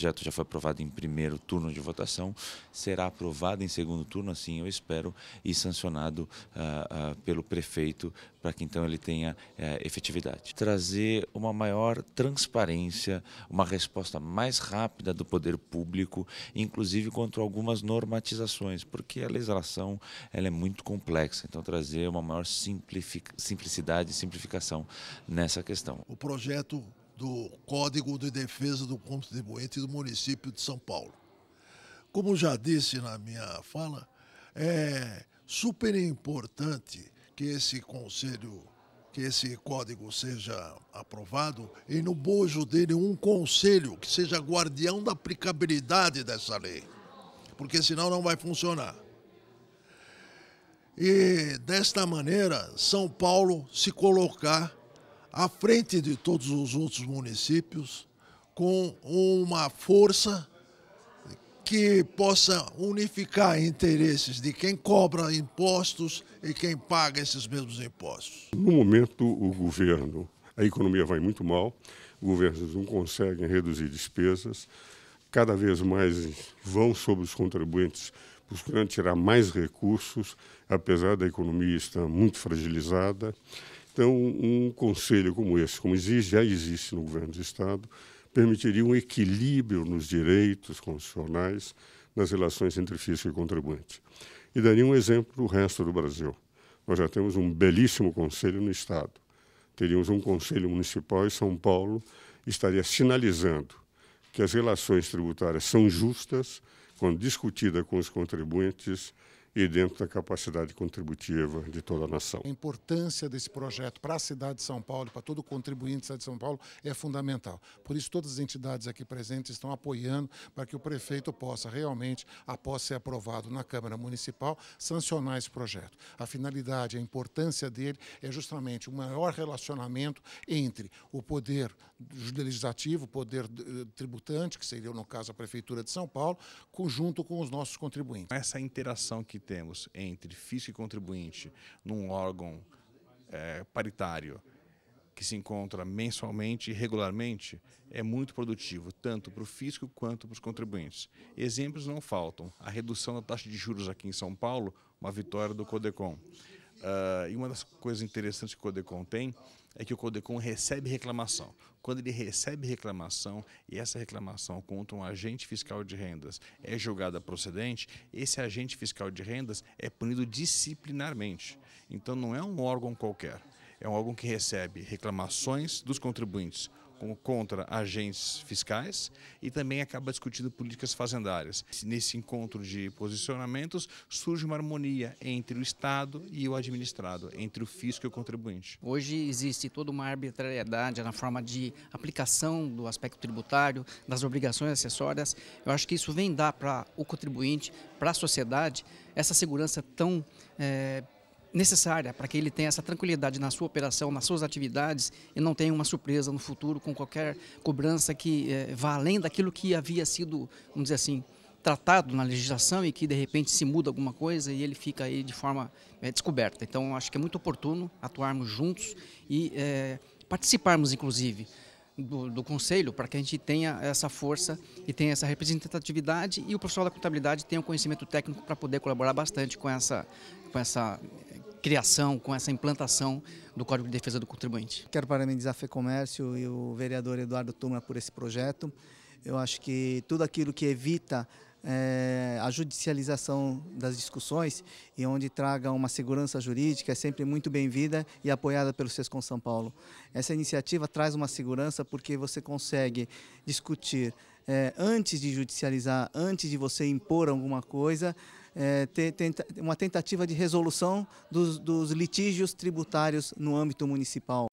projeto já foi aprovado em primeiro turno de votação, será aprovado em segundo turno, assim eu espero, e sancionado uh, uh, pelo prefeito para que então ele tenha uh, efetividade. Trazer uma maior transparência, uma resposta mais rápida do poder público, inclusive contra algumas normatizações, porque a legislação ela é muito complexa, então trazer uma maior simplicidade e simplificação nessa questão. O projeto do Código de Defesa do Contribuinte do município de São Paulo. Como já disse na minha fala, é super importante que esse conselho, que esse código seja aprovado e no bojo dele um conselho que seja guardião da aplicabilidade dessa lei, porque senão não vai funcionar. E desta maneira, São Paulo se colocar à frente de todos os outros municípios, com uma força que possa unificar interesses de quem cobra impostos e quem paga esses mesmos impostos. No momento, o governo, a economia vai muito mal, os governos não conseguem reduzir despesas, cada vez mais vão sobre os contribuintes buscando tirar mais recursos, apesar da economia estar muito fragilizada. Então, um conselho como esse, como existe, já existe no governo do Estado, permitiria um equilíbrio nos direitos constitucionais nas relações entre fisco e contribuinte. E daria um exemplo para o resto do Brasil. Nós já temos um belíssimo conselho no Estado. Teríamos um conselho municipal e São Paulo estaria sinalizando que as relações tributárias são justas quando discutida com os contribuintes e dentro da capacidade contributiva de toda a nação. A importância desse projeto para a cidade de São Paulo, para todo contribuinte da cidade de São Paulo, é fundamental. Por isso, todas as entidades aqui presentes estão apoiando para que o prefeito possa realmente, após ser aprovado na Câmara Municipal, sancionar esse projeto. A finalidade, a importância dele é justamente o maior relacionamento entre o poder legislativo, o poder eh, tributante, que seria, no caso, a Prefeitura de São Paulo, junto com os nossos contribuintes. Essa interação que que temos entre fisco e contribuinte num órgão é, paritário que se encontra mensalmente e regularmente é muito produtivo, tanto para o fisco quanto para os contribuintes. Exemplos não faltam. A redução da taxa de juros aqui em São Paulo, uma vitória do Codecom. Uh, e uma das coisas interessantes que o Codecon tem é que o Codecon recebe reclamação. Quando ele recebe reclamação e essa reclamação contra um agente fiscal de rendas é julgada procedente, esse agente fiscal de rendas é punido disciplinarmente. Então não é um órgão qualquer, é um órgão que recebe reclamações dos contribuintes contra agentes fiscais e também acaba discutindo políticas fazendárias. Nesse encontro de posicionamentos surge uma harmonia entre o Estado e o administrado, entre o fisco e o contribuinte. Hoje existe toda uma arbitrariedade na forma de aplicação do aspecto tributário, das obrigações acessórias. Eu acho que isso vem dar para o contribuinte, para a sociedade, essa segurança tão é, necessária para que ele tenha essa tranquilidade na sua operação, nas suas atividades e não tenha uma surpresa no futuro com qualquer cobrança que é, vá além daquilo que havia sido, vamos dizer assim, tratado na legislação e que de repente se muda alguma coisa e ele fica aí de forma é, descoberta. Então acho que é muito oportuno atuarmos juntos e é, participarmos inclusive do, do conselho para que a gente tenha essa força e tenha essa representatividade e o pessoal da contabilidade tenha o um conhecimento técnico para poder colaborar bastante com essa com essa criação, com essa implantação do Código de Defesa do Contribuinte. Quero parabenizar a Comércio e o vereador Eduardo Tuma por esse projeto. Eu acho que tudo aquilo que evita é, a judicialização das discussões e onde traga uma segurança jurídica é sempre muito bem-vinda e apoiada pelo SESCOM São Paulo. Essa iniciativa traz uma segurança porque você consegue discutir é, antes de judicializar, antes de você impor alguma coisa, é, ter, tenta, uma tentativa de resolução dos, dos litígios tributários no âmbito municipal.